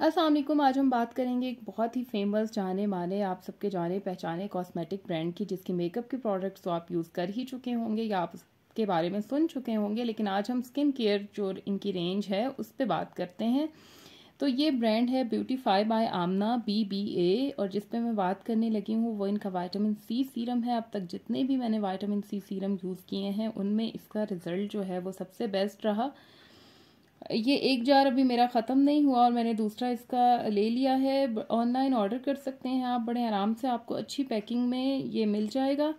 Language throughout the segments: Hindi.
असलम आज हम बात करेंगे एक बहुत ही फेमस जाने माने आप सबके जाने पहचाने कॉस्मेटिक ब्रांड की जिसके मेकअप के प्रोडक्ट्स तो आप यूज़ कर ही चुके होंगे या आप उसके बारे में सुन चुके होंगे लेकिन आज हम स्किन केयर जो इनकी रेंज है उस पर बात करते हैं तो ये ब्रांड है Beautify by Amna B B A और जिस पे मैं बात करने लगी हूँ वो इनका वाइटामिन सी सीरम है अब तक जितने भी मैंने वाइटामिन सी सीरम यूज़ किए हैं उनमें इसका रिज़ल्ट जो है वो सबसे बेस्ट रहा ये एक जार अभी मेरा ख़त्म नहीं हुआ और मैंने दूसरा इसका ले लिया है ऑनलाइन ऑर्डर कर सकते हैं आप बड़े आराम से आपको अच्छी पैकिंग में ये मिल जाएगा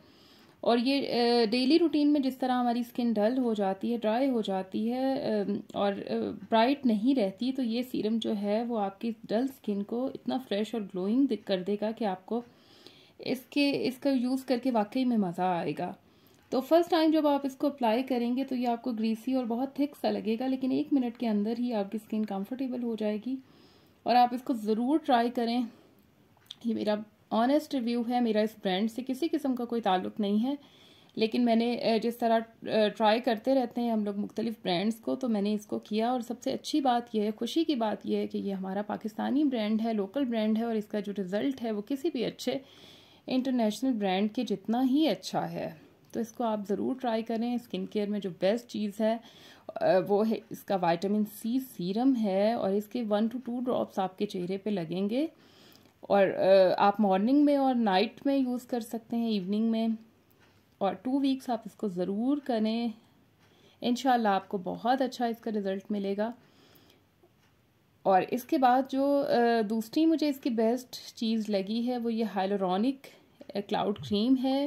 और ये डेली रूटीन में जिस तरह हमारी स्किन डल हो जाती है ड्राई हो जाती है और ब्राइट नहीं रहती तो ये सीरम जो है वो आपकी डल स्किन को इतना फ्रेश और ग्लोइंग कर देगा कि आपको इसके इसका यूज़ करके वाकई में मज़ा आएगा तो फर्स्ट टाइम जब आप इसको अप्लाई करेंगे तो ये आपको ग्रीसी और बहुत थिक सा लगेगा लेकिन एक मिनट के अंदर ही आपकी स्किन कंफर्टेबल हो जाएगी और आप इसको ज़रूर ट्राई करें ये मेरा ऑनेस्ट रिव्यू है मेरा इस ब्रांड से किसी किस्म का कोई ताल्लुक नहीं है लेकिन मैंने जिस तरह ट्राई करते रहते हैं हम लोग मुख्तलिफ़ ब्रांड्स को तो मैंने इसको किया और सबसे अच्छी बात यह है खुशी की बात यह है कि ये हमारा पाकिस्तानी ब्रांड है लोकल ब्रांड है और इसका जो रिज़ल्ट है वो किसी भी अच्छे इंटरनेशनल ब्रांड के जितना ही अच्छा है तो इसको आप ज़रूर ट्राई करें स्किन केयर में जो बेस्ट चीज़ है वो है इसका वाइटामिन सी सीरम है और इसके वन टू टू ड्रॉप्स आपके चेहरे पे लगेंगे और आप मॉर्निंग में और नाइट में यूज़ कर सकते हैं इवनिंग में और टू वीक्स आप इसको ज़रूर करें इन आपको बहुत अच्छा इसका रिज़ल्ट मिलेगा और इसके बाद जो दूसरी मुझे इसकी बेस्ट चीज़ लगी है वो ये हाइलोरॉनिक क्लाउड क्रीम है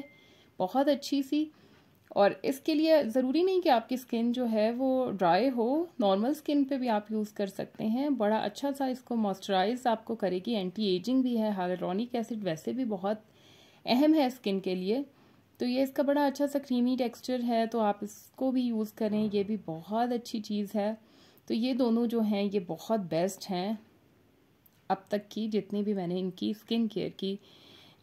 बहुत अच्छी सी और इसके लिए ज़रूरी नहीं कि आपकी स्किन जो है वो ड्राई हो नॉर्मल स्किन पे भी आप यूज़ कर सकते हैं बड़ा अच्छा सा इसको मॉइस्चराइज आपको करेगी एंटी एजिंग भी है हाइलोनिक एसिड वैसे भी बहुत अहम है स्किन के लिए तो ये इसका बड़ा अच्छा सा क्रीमी टेक्सचर है तो आप इसको भी यूज़ करें ये भी बहुत अच्छी चीज़ है तो ये दोनों जो हैं ये बहुत बेस्ट हैं अब तक की जितनी भी मैंने इनकी स्किन केयर की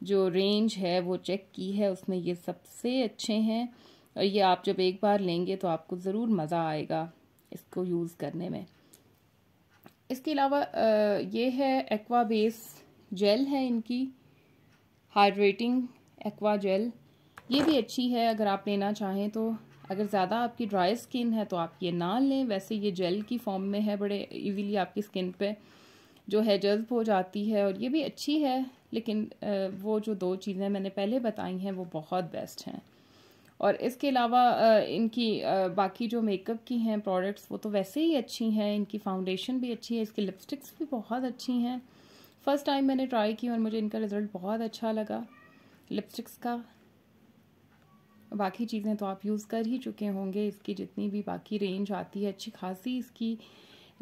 जो रेंज है वो चेक की है उसमें ये सबसे अच्छे हैं और ये आप जब एक बार लेंगे तो आपको ज़रूर मज़ा आएगा इसको यूज़ करने में इसके अलावा ये है एक्वा बेस जेल है इनकी हाइड्रेटिंग एक्वा जेल ये भी अच्छी है अगर आप लेना चाहें तो अगर ज़्यादा आपकी ड्राई स्किन है तो आप ये ना लें वैसे ये जेल की फॉर्म में है बड़े इजीली आपकी स्किन पे जो है जज्ब हो जाती है और ये भी अच्छी है लेकिन वो जो दो चीज़ें मैंने पहले बताई हैं वो बहुत बेस्ट हैं और इसके अलावा इनकी बाकी जो मेकअप की हैं प्रोडक्ट्स वो तो वैसे ही अच्छी हैं इनकी फाउंडेशन भी अच्छी है इसकी लिपस्टिक्स भी बहुत अच्छी हैं फ़र्स्ट टाइम मैंने ट्राई की और मुझे इनका रिज़ल्ट बहुत अच्छा लगा लिपस्टिक्स का बाकी चीज़ें तो आप यूज़ कर ही चुके होंगे इसकी जितनी भी बाकी रेंज आती है अच्छी खासी इसकी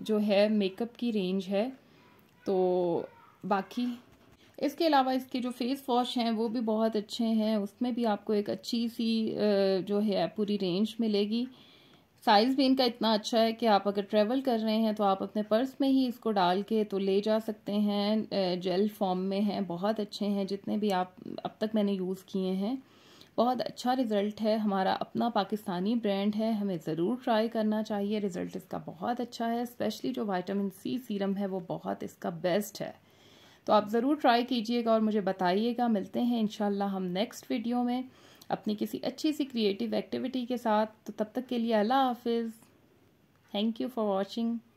जो है मेकअप की रेंज है तो बाकी इसके अलावा इसके जो फेस वॉश हैं वो भी बहुत अच्छे हैं उसमें भी आपको एक अच्छी सी जो है पूरी रेंज मिलेगी साइज़ भी इनका इतना अच्छा है कि आप अगर ट्रैवल कर रहे हैं तो आप अपने पर्स में ही इसको डाल के तो ले जा सकते हैं जेल फॉर्म में हैं बहुत अच्छे हैं जितने भी आप अब तक मैंने यूज़ किए हैं बहुत अच्छा रिज़ल्ट है हमारा अपना पाकिस्तानी ब्रांड है हमें ज़रूर ट्राई करना चाहिए रिज़ल्ट इसका बहुत अच्छा है स्पेशली जो वाइटामिन सी सीरम है वो बहुत इसका बेस्ट है तो आप ज़रूर ट्राई कीजिएगा और मुझे बताइएगा मिलते हैं इन हम नेक्स्ट वीडियो में अपनी किसी अच्छी सी क्रिएटिव एक्टिविटी के साथ तो तब तक के लिए अल्लाह हाफिज़ थैंक यू फॉर वॉचिंग